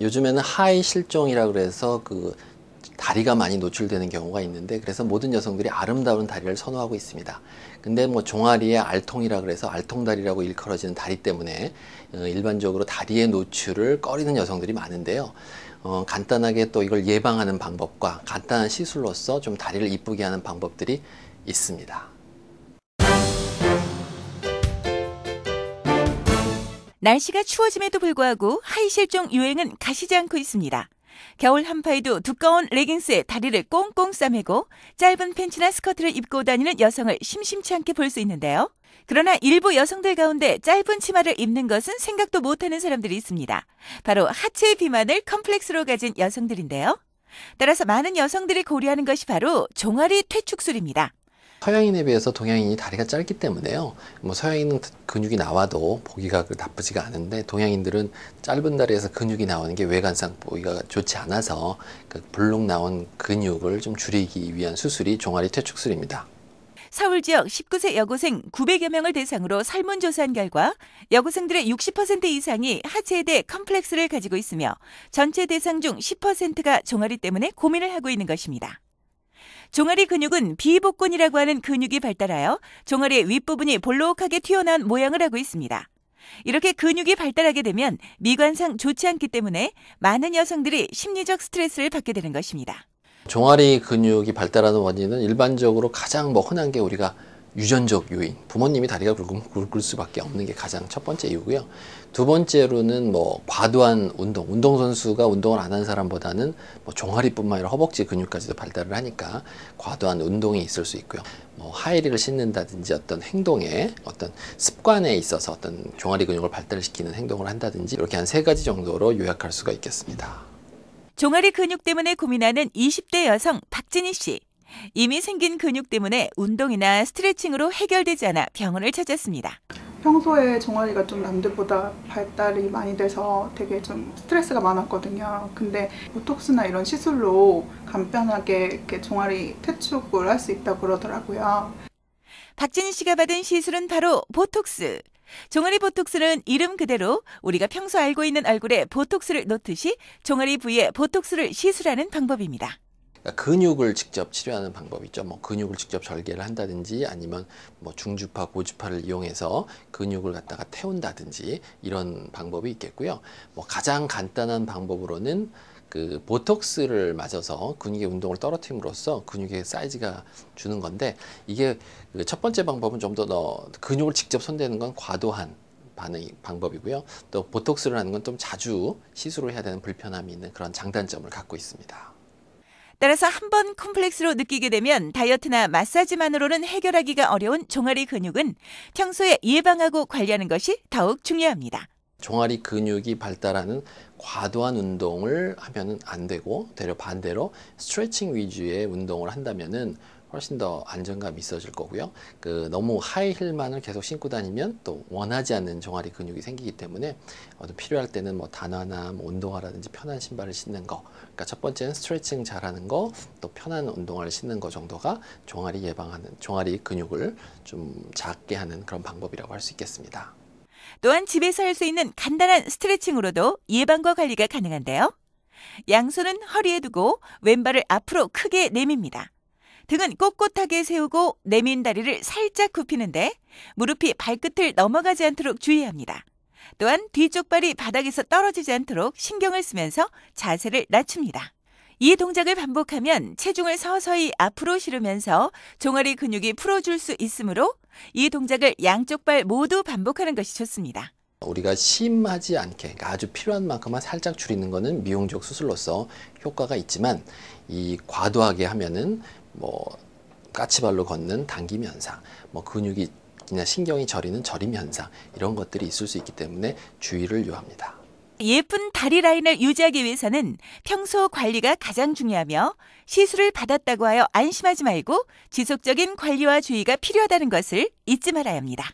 요즘에는 하이 실종이라 그래서 그 다리가 많이 노출되는 경우가 있는데 그래서 모든 여성들이 아름다운 다리를 선호하고 있습니다. 근데 뭐 종아리에 알통이라 그래서 알통다리라고 일컬어지는 다리 때문에 어, 일반적으로 다리의 노출을 꺼리는 여성들이 많은데요. 어, 간단하게 또 이걸 예방하는 방법과 간단한 시술로서 좀 다리를 이쁘게 하는 방법들이 있습니다. 날씨가 추워짐에도 불구하고 하이실종 유행은 가시지 않고 있습니다. 겨울 한파에도 두꺼운 레깅스에 다리를 꽁꽁 싸매고 짧은 팬츠나 스커트를 입고 다니는 여성을 심심치 않게 볼 수 있는데요. 그러나 일부 여성들 가운데 짧은 치마를 입는 것은 생각도 못하는 사람들이 있습니다. 바로 하체 의 비만을 컴플렉스로 가진 여성들인데요. 따라서 많은 여성들이 고려하는 것이 바로 종아리 퇴축술입니다. 서양인에 비해서 동양인이 다리가 짧기 때문에요. 뭐 서양인은 근육이 나와도 보기가 그 나쁘지가 않은데 동양인들은 짧은 다리에서 근육이 나오는 게 외관상 보기가 좋지 않아서 그 볼록 나온 근육을 좀 줄이기 위한 수술이 종아리 퇴축술입니다. 서울 지역 19세 여고생 900여 명을 대상으로 설문조사한 결과 여고생들의 60% 이상이 하체에 대해 컴플렉스를 가지고 있으며 전체 대상 중 10%가 종아리 때문에 고민을 하고 있는 것입니다. 종아리 근육은 비복근이라고 하는 근육이 발달하여 종아리의 윗부분이 볼록하게 튀어나온 모양을 하고 있습니다. 이렇게 근육이 발달하게 되면 미관상 좋지 않기 때문에 많은 여성들이 심리적 스트레스를 받게 되는 것입니다. 종아리 근육이 발달하는 원인은 일반적으로 가장 뭐 흔한 게 우리가 유전적 요인 부모님이 다리가 굵을 수밖에 없는 게 가장 첫 번째 이유고요 두 번째로는 뭐 과도한 운동 운동선수가 운동을 안 한 사람보다는 뭐 종아리뿐만 아니라 허벅지 근육까지도 발달을 하니까 과도한 운동이 있을 수 있고요 뭐 하이힐을 신는다든지 어떤 행동에 어떤 습관에 있어서 어떤 종아리 근육을 발달시키는 행동을 한다든지 이렇게 한 세 가지 정도로 요약할 수가 있겠습니다 종아리 근육 때문에 고민하는 20대 여성 박진희 씨 이미 생긴 근육 때문에 운동이나 스트레칭으로 해결되지 않아 병원을 찾았습니다. 평소에 종아리가 좀 남들보다 발달이 많이 돼서 되게 좀 스트레스가 많았거든요. 근데 보톡스나 이런 시술로 간편하게 이렇게 종아리 퇴축을 할 수 있다고 그러더라고요. 박진희 씨가 받은 시술은 바로 보톡스. 종아리 보톡스는 이름 그대로 우리가 평소 알고 있는 얼굴에 보톡스를 놓듯이 종아리 부위에 보톡스를 시술하는 방법입니다. 그러니까 근육을 직접 치료하는 방법이 있죠. 뭐 근육을 직접 절개를 한다든지 아니면 뭐 중주파, 고주파를 이용해서 근육을 갖다가 태운다든지 이런 방법이 있겠고요. 뭐 가장 간단한 방법으로는 그 보톡스를 맞아서 근육의 운동을 떨어뜨림으로써 근육의 사이즈가 주는 건데 이게 그첫 번째 방법은 좀 더 근육을 직접 손대는 건 과도한 반응 방법이고요. 또 보톡스를 하는 건 좀 자주 시술을 해야 되는 불편함이 있는 그런 장단점을 갖고 있습니다. 따라서 한번 콤플렉스로 느끼게 되면 다이어트나 마사지만으로는 해결하기가 어려운 종아리 근육은 평소에 예방하고 관리하는 것이 더욱 중요합니다. 종아리 근육이 발달하는 과도한 운동을 하면안 되고 대려 반대로 스트레칭 위주의 운동을 한다면은 훨씬 더 안정감이 있어질 거고요. 그 너무 하이힐만을 계속 신고 다니면 또 원하지 않는 종아리 근육이 생기기 때문에 어떤 필요할 때는 뭐 단화나 뭐 운동화라든지 편한 신발을 신는 거. 그러니까 첫 번째는 스트레칭 잘하는 거, 또 편한 운동화를 신는 거 정도가 종아리 예방하는 종아리 근육을 좀 작게 하는 그런 방법이라고 할 수 있겠습니다. 또한 집에서 할 수 있는 간단한 스트레칭으로도 예방과 관리가 가능한데요. 양손은 허리에 두고 왼발을 앞으로 크게 내밉니다. 등은 꼿꼿하게 세우고 내민 다리를 살짝 굽히는데 무릎이 발끝을 넘어가지 않도록 주의합니다. 또한 뒤쪽 발이 바닥에서 떨어지지 않도록 신경을 쓰면서 자세를 낮춥니다. 이 동작을 반복하면 체중을 서서히 앞으로 실으면서 종아리 근육이 풀어줄 수 있으므로 이 동작을 양쪽 발 모두 반복하는 것이 좋습니다. 우리가 심하지 않게 그러니까 아주 필요한 만큼만 살짝 줄이는 것은 미용적 수술로서 효과가 있지만 이 과도하게 하면은 뭐 까치발로 걷는 당김 현상, 뭐 근육이 그냥 신경이 저리는 저림 현상 이런 것들이 있을 수 있기 때문에 주의를 요합니다. 예쁜 다리 라인을 유지하기 위해서는 평소 관리가 가장 중요하며 시술을 받았다고 하여 안심하지 말고 지속적인 관리와 주의가 필요하다는 것을 잊지 말아야 합니다.